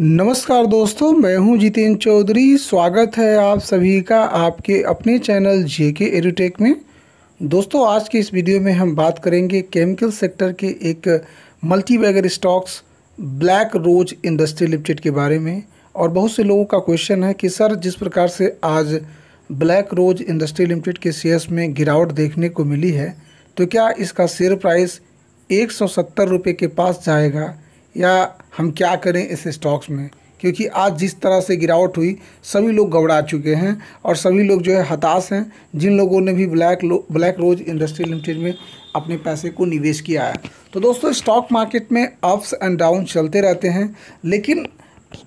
नमस्कार दोस्तों मैं हूं जितेंद्र चौधरी स्वागत है आप सभी का आपके अपने चैनल जे के एडुटेक में दोस्तों आज के इस वीडियो में हम बात करेंगे केमिकल सेक्टर के एक multibagger stocks black rose industry limited के बारे में और बहुत से लोगों का क्वेश्चन है कि सर जिस प्रकार से आज ब्लैक रोज इंडस्ट्री लिमिटेड के शेयर्स में गिरावट देखने को मिली है तो क्या इसका शेयर प्राइस एक सौ के पास जाएगा या हम क्या करें इस स्टॉक्स में क्योंकि आज जिस तरह से गिरावट हुई सभी लोग घबरा चुके हैं और सभी लोग जो है हताश हैं जिन लोगों ने भी black black rose industry limited में अपने पैसे को निवेश किया है तो दोस्तों स्टॉक मार्केट में अप्स एंड डाउन चलते रहते हैं लेकिन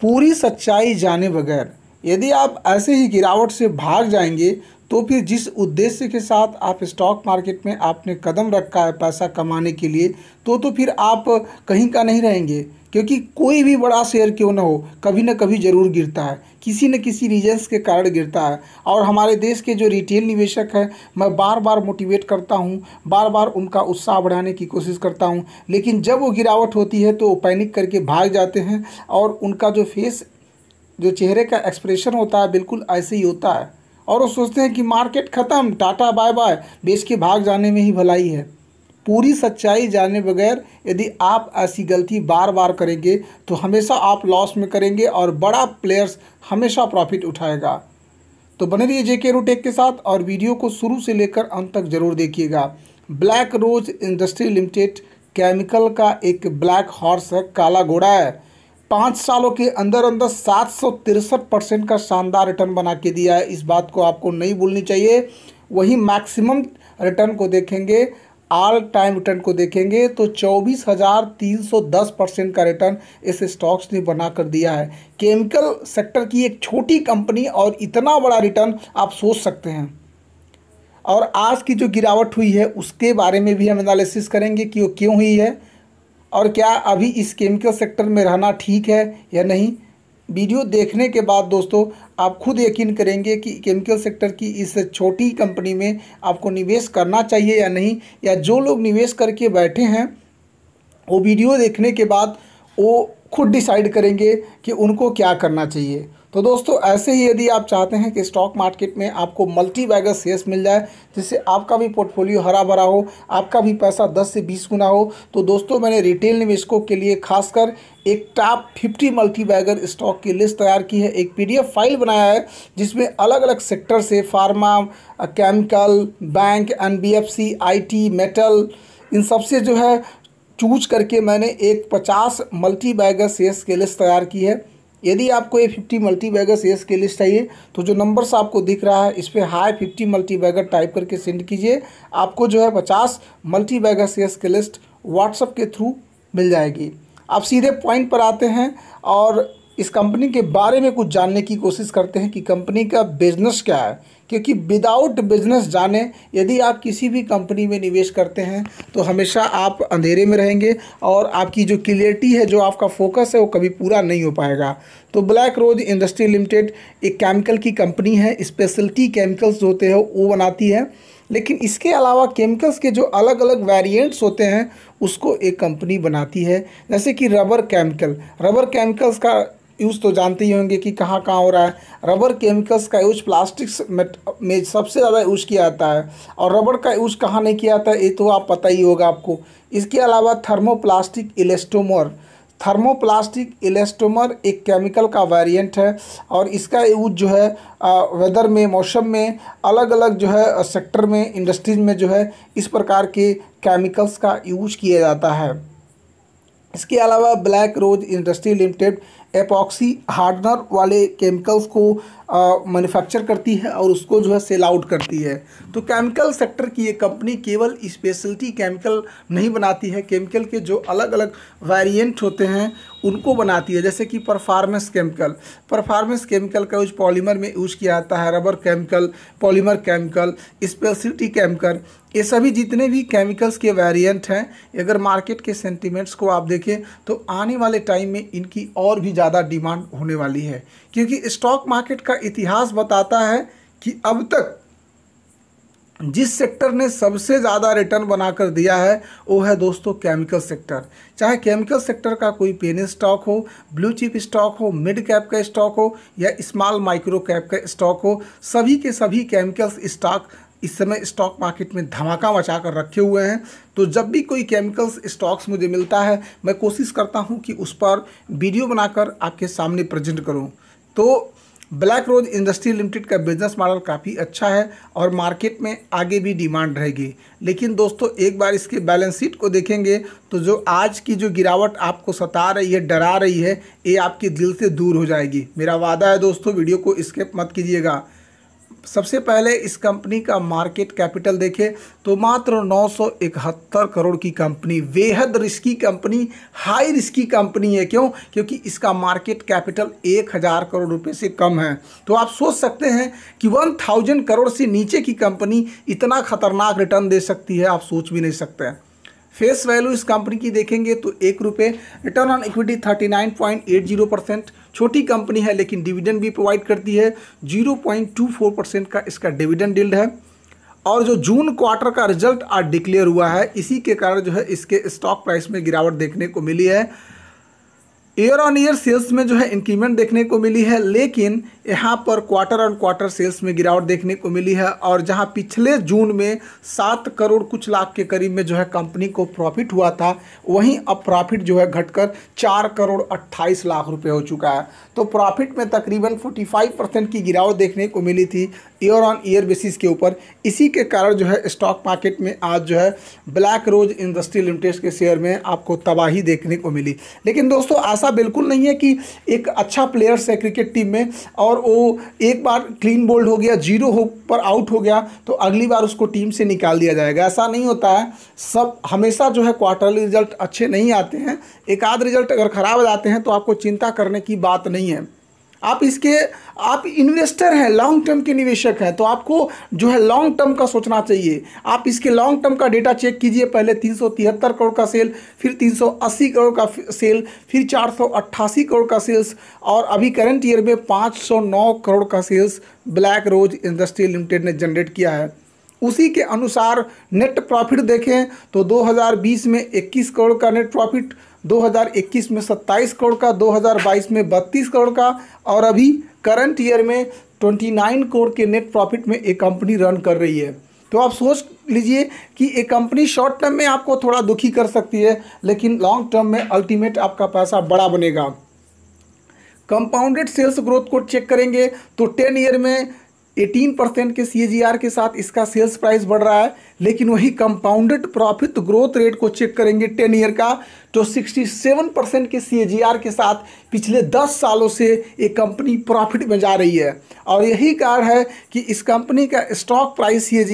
पूरी सच्चाई जाने बगैर यदि आप ऐसे ही गिरावट से भाग जाएंगे तो फिर जिस उद्देश्य के साथ आप स्टॉक मार्केट में आपने कदम रखा है पैसा कमाने के लिए तो तो फिर आप कहीं का नहीं रहेंगे क्योंकि कोई भी बड़ा शेयर क्यों ना हो कभी ना कभी ज़रूर गिरता है किसी न किसी रीजन्स के कारण गिरता है और हमारे देश के जो रिटेल निवेशक हैं मैं बार बार मोटिवेट करता हूँ बार बार उनका उत्साह बढ़ाने की कोशिश करता हूँ लेकिन जब वो गिरावट होती है तो वो पैनिक करके भाग जाते हैं और उनका जो फेस जो चेहरे का एक्सप्रेशन होता है बिल्कुल ऐसे ही होता है और वो सोचते हैं कि मार्केट ख़त्म टाटा बाय बाय बेच के भाग जाने में ही भलाई है पूरी सच्चाई जाने बगैर यदि आप ऐसी गलती बार बार करेंगे तो हमेशा आप लॉस में करेंगे और बड़ा प्लेयर्स हमेशा प्रॉफिट उठाएगा तो बने रहिए जेके रोटेक के साथ और वीडियो को शुरू से लेकर अंत तक जरूर देखिएगा black rose industry limited chemical का एक ब्लैक हॉर्स है काला घोड़ा है पाँच सालों के अंदर अंदर सात सौ तिरसठ परसेंट का शानदार रिटर्न बना के दिया है इस बात को आपको नहीं भूलनी चाहिए वही मैक्सिमम रिटर्न को देखेंगे ऑल टाइम रिटर्न को देखेंगे तो चौबीस हज़ार तीन सौ दस परसेंट का रिटर्न इस स्टॉक्स ने बना कर दिया है केमिकल सेक्टर की एक छोटी कंपनी और इतना बड़ा रिटर्न आप सोच सकते हैं और आज की जो गिरावट हुई है उसके बारे में भी हम एनालिसिस करेंगे कि वो क्यों हुई है और क्या अभी इस केमिकल सेक्टर में रहना ठीक है या नहीं वीडियो देखने के बाद दोस्तों आप खुद यकीन करेंगे कि केमिकल सेक्टर की इस छोटी कंपनी में आपको निवेश करना चाहिए या नहीं या जो लोग निवेश करके बैठे हैं वो वीडियो देखने के बाद वो खुद डिसाइड करेंगे कि उनको क्या करना चाहिए तो दोस्तों ऐसे ही यदि आप चाहते हैं कि स्टॉक मार्केट में आपको मल्टी बैगर शेयर्स मिल जाए जिससे आपका भी पोर्टफोलियो हरा भरा हो आपका भी पैसा 10 से 20 गुना हो तो दोस्तों मैंने रिटेल निवेशकों के लिए खासकर एक टॉप 50 मल्टी बैगर स्टॉक की लिस्ट तैयार की है एक पीडीएफ फाइल बनाया है जिसमें अलग अलग सेक्टर से pharma chemical bank N B metal इन सबसे जो है चूज करके मैंने एक पचास मल्टी बैगर सेस के लिस्ट तैयार की है यदि आपको ये फिफ्टी मल्टी बैगर सेस के लिस्ट चाहिए तो जो नंबर्स आपको दिख रहा है इस पर hi fifty multi bagger type करके सेंड कीजिए आपको जो है पचास मल्टी बैगर सेस के लिस्ट व्हाट्सअप के थ्रू मिल जाएगी आप सीधे पॉइंट पर आते हैं और इस कंपनी के बारे में कुछ जानने की कोशिश करते हैं कि कंपनी का बिजनेस क्या है क्योंकि विदाउट बिजनेस जाने यदि आप किसी भी कंपनी में निवेश करते हैं तो हमेशा आप अंधेरे में रहेंगे और आपकी जो क्लियरिटी है जो आपका फोकस है वो कभी पूरा नहीं हो पाएगा तो ब्लैक रोज इंडस्ट्री लिमिटेड एक केमिकल की कंपनी है स्पेशलिटी केमिकल्स होते हैं वो बनाती है लेकिन इसके अलावा केमिकल्स के जो अलग अलग वेरिएंट्स होते हैं उसको एक कंपनी बनाती है जैसे कि रबर केमिकल रबर केमिकल्स का यूज़ तो जानते ही होंगे कि कहाँ कहाँ हो रहा है रबर केमिकल्स का यूज प्लास्टिक्स में सबसे ज़्यादा यूज़ किया जाता है और रबर का यूज़ कहाँ नहीं किया जाता है ये तो आप पता ही होगा आपको इसके अलावा थर्मोप्लास्टिक इलेस्टोमर थर्मोप्लास्टिक इलेस्टोमर एक केमिकल का वेरिएंट है और इसका यूज जो है वेदर में मौसम में अलग अलग जो है सेक्टर में इंडस्ट्रीज में जो है इस प्रकार के केमिकल्स का यूज किया जाता है इसके अलावा black rose industry limited epoxy hardener वाले केमिकल्स को मैन्युफैक्चर करती है और उसको जो है सेल आउट करती है तो केमिकल सेक्टर की ये कंपनी केवल स्पेशलिटी केमिकल नहीं बनाती है केमिकल के जो अलग अलग वेरिएंट होते हैं उनको बनाती है जैसे कि परफार्मेंस केमिकल परफार्मेंस केमिकल का यूज पॉलीमर में यूज किया जाता है rubber chemical polymer chemical speciality chemical ये सभी जितने भी केमिकल्स के वेरिएंट हैं अगर मार्केट के सेंटीमेंट्स को आप देखें तो आने वाले टाइम में इनकी और भी ज़्यादा डिमांड होने वाली है क्योंकि स्टॉक मार्केट का इतिहास बताता है कि अब तक जिस सेक्टर ने सबसे ज़्यादा रिटर्न बनाकर दिया है वो है दोस्तों केमिकल सेक्टर चाहे केमिकल सेक्टर का कोई पेनी स्टॉक हो ब्लू चिप स्टॉक हो मिड कैप का स्टॉक हो या स्मॉल माइक्रो कैप का स्टॉक हो सभी के सभी केमिकल्स स्टॉक इस समय स्टॉक मार्केट में धमाका मचा कर रखे हुए हैं तो जब भी कोई केमिकल्स स्टॉक्स मुझे मिलता है मैं कोशिश करता हूँ कि उस पर वीडियो बनाकर आपके सामने प्रजेंट करूँ तो ब्लैक रोज इंडस्ट्री लिमिटेड का बिजनेस मॉडल काफ़ी अच्छा है और मार्केट में आगे भी डिमांड रहेगी लेकिन दोस्तों एक बार इसके बैलेंस शीट को देखेंगे तो जो आज की जो गिरावट आपको सता रही है डरा रही है ये आपके दिल से दूर हो जाएगी मेरा वादा है दोस्तों वीडियो को स्किप मत कीजिएगा सबसे पहले इस कंपनी का मार्केट कैपिटल देखें तो मात्र 971 करोड़ की कंपनी बेहद risky company high risky company है क्यों क्योंकि इसका मार्केट कैपिटल 1000 करोड़ रुपए से कम है तो आप सोच सकते हैं कि 1000 करोड़ से नीचे की कंपनी इतना खतरनाक रिटर्न दे सकती है आप सोच भी नहीं सकते हैं फेस वैल्यू इस कंपनी की देखेंगे तो एक रुपये return on equity thirty nine point eight zero percent छोटी कंपनी है लेकिन डिविडेंड भी प्रोवाइड करती है zero point two four percent का इसका डिविडेंड डील्ड है और जो जून क्वार्टर का रिजल्ट आज डिक्लेयर हुआ है इसी के कारण जो है इसके स्टॉक प्राइस में गिरावट देखने को मिली है ईयर ऑन ईयर सेल्स में जो है इंक्रीमेंट देखने को मिली है लेकिन यहाँ पर क्वार्टर ऑन क्वार्टर सेल्स में गिरावट देखने को मिली है और जहाँ पिछले जून में सात करोड़ कुछ लाख के करीब में जो है कंपनी को प्रॉफिट हुआ था वहीं अब प्रॉफिट जो है घटकर चार करोड़ अट्ठाईस लाख रुपए हो चुका है तो प्रॉफिट में तकरीबन फोर्टी फाइव परसेंट की गिरावट देखने को मिली थी ईयर ऑन ईयर बेसिस के ऊपर इसी के कारण जो है स्टॉक मार्केट में आज जो है ब्लैक रोज इंडस्ट्री लिमिटेड के शेयर में आपको तबाही देखने को मिली लेकिन दोस्तों ऐसा बिल्कुल नहीं है कि एक अच्छा प्लेयर्स है क्रिकेट टीम में और और वो एक बार क्लीन बोल्ड हो गया जीरो हो पर आउट हो गया तो अगली बार उसको टीम से निकाल दिया जाएगा ऐसा नहीं होता है सब हमेशा जो है क्वार्टरली रिजल्ट अच्छे नहीं आते हैं एक आध रिजल्ट अगर ख़राब जाते हैं तो आपको चिंता करने की बात नहीं है आप इसके आप इन्वेस्टर हैं लॉन्ग टर्म के निवेशक हैं तो आपको जो है लॉन्ग टर्म का सोचना चाहिए आप इसके लॉन्ग टर्म का डेटा चेक कीजिए पहले तीन करोड़ का सेल फिर 380 करोड़ का सेल फिर 488 करोड़ का सेल्स और अभी करंट ईयर में 509 करोड़ का sales black rose industry limited ने जनरेट किया है उसी के अनुसार नेट प्रॉफिट देखें तो 2020 में 21 करोड़ का नेट प्रॉफिट 2021 में 27 करोड़ का 2022 में 32 करोड़ का और अभी करंट ईयर में 29 करोड़ के नेट प्रॉफिट में एक कंपनी रन कर रही है तो आप सोच लीजिए कि एक कंपनी शॉर्ट टर्म में आपको थोड़ा दुखी कर सकती है लेकिन लॉन्ग टर्म में अल्टीमेट आपका पैसा बड़ा बनेगा कंपाउंडेड सेल्स ग्रोथ को चेक करेंगे तो टेन ईयर में 18 परसेंट के सी के साथ इसका सेल्स प्राइस बढ़ रहा है लेकिन वही कंपाउंडेड प्रॉफिट ग्रोथ रेट को चेक करेंगे टेन ईयर का तो 67 परसेंट के सी के साथ पिछले 10 सालों से ये कंपनी प्रॉफिट में जा रही है और यही कारण है कि इस कंपनी का stock price C A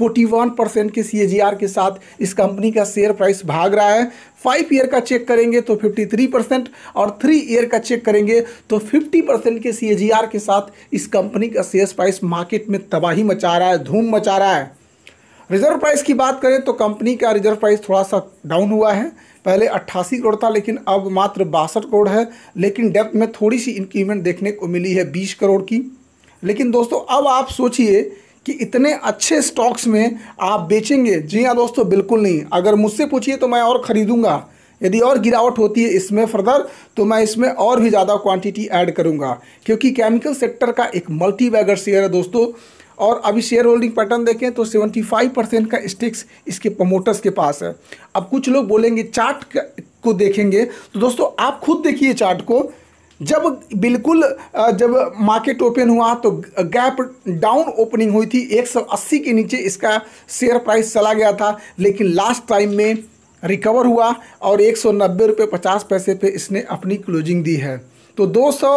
41 percent के सी के साथ इस कंपनी का शेयर प्राइस भाग रहा है फाइव ईयर का चेक करेंगे तो 53 परसेंट और थ्री ईयर का चेक करेंगे तो 50 परसेंट के सी के साथ इस कंपनी का शेयर प्राइस मार्केट में तबाही मचा रहा है धूम मचा रहा है रिजर्व प्राइस की बात करें तो कंपनी का रिजर्व प्राइस थोड़ा सा डाउन हुआ है पहले अट्ठासी करोड़ था लेकिन अब मात्र बासठ करोड़ है लेकिन डेप्थ में थोड़ी सी इंक्रीमेंट देखने को मिली है बीस करोड़ की लेकिन दोस्तों अब आप सोचिए कि इतने अच्छे स्टॉक्स में आप बेचेंगे जी हाँ दोस्तों बिल्कुल नहीं अगर मुझसे पूछिए तो मैं और ख़रीदूँगा यदि और गिरावट होती है इसमें फर्दर तो मैं इसमें और भी ज़्यादा क्वांटिटी ऐड करूँगा क्योंकि केमिकल सेक्टर का एक मल्टी शेयर है दोस्तों और अभी शेयर होल्डिंग पैटर्न देखें तो 75 परसेंट का स्टेक्स इसके प्रमोटर्स के पास है अब कुछ लोग बोलेंगे चार्ट को देखेंगे तो दोस्तों आप खुद देखिए चार्ट को जब बिल्कुल जब मार्केट ओपन हुआ तो गैप डाउन ओपनिंग हुई थी 180 के नीचे इसका शेयर प्राइस चला गया था लेकिन लास्ट टाइम में रिकवर हुआ और एक सौ नब्बे रुपये पचास पैसे पे इसने अपनी क्लोजिंग दी है तो दो सौ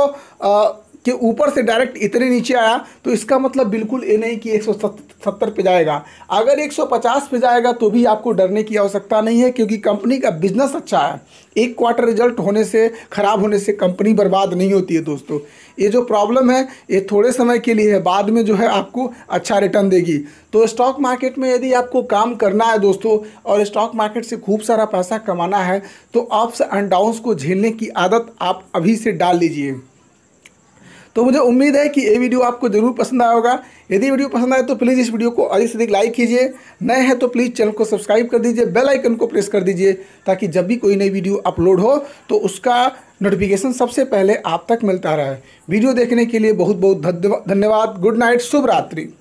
कि ऊपर से डायरेक्ट इतने नीचे आया तो इसका मतलब बिल्कुल ये नहीं कि 170 पे जाएगा अगर 150 पे जाएगा तो भी आपको डरने की आवश्यकता नहीं है क्योंकि कंपनी का बिजनेस अच्छा है एक क्वार्टर रिजल्ट होने से ख़राब होने से कंपनी बर्बाद नहीं होती है दोस्तों ये जो प्रॉब्लम है ये थोड़े समय के लिए है बाद में जो है आपको अच्छा रिटर्न देगी तो स्टॉक मार्केट में यदि आपको काम करना है दोस्तों और स्टॉक मार्केट से खूब सारा पैसा कमाना है तो अप्स एंड डाउन्स को झेलने की आदत आप अभी से डाल लीजिए तो मुझे उम्मीद है कि ये वीडियो आपको जरूर पसंद आया होगा यदि वीडियो पसंद आए तो प्लीज़ इस वीडियो को अधिक से अधिक लाइक कीजिए नए हैं तो प्लीज़ चैनल को सब्सक्राइब कर दीजिए बेल आइकन को प्रेस कर दीजिए ताकि जब भी कोई नई वीडियो अपलोड हो तो उसका नोटिफिकेशन सबसे पहले आप तक मिलता रहे वीडियो देखने के लिए बहुत बहुत धन्यवाद गुड नाइट शुभ रात्रि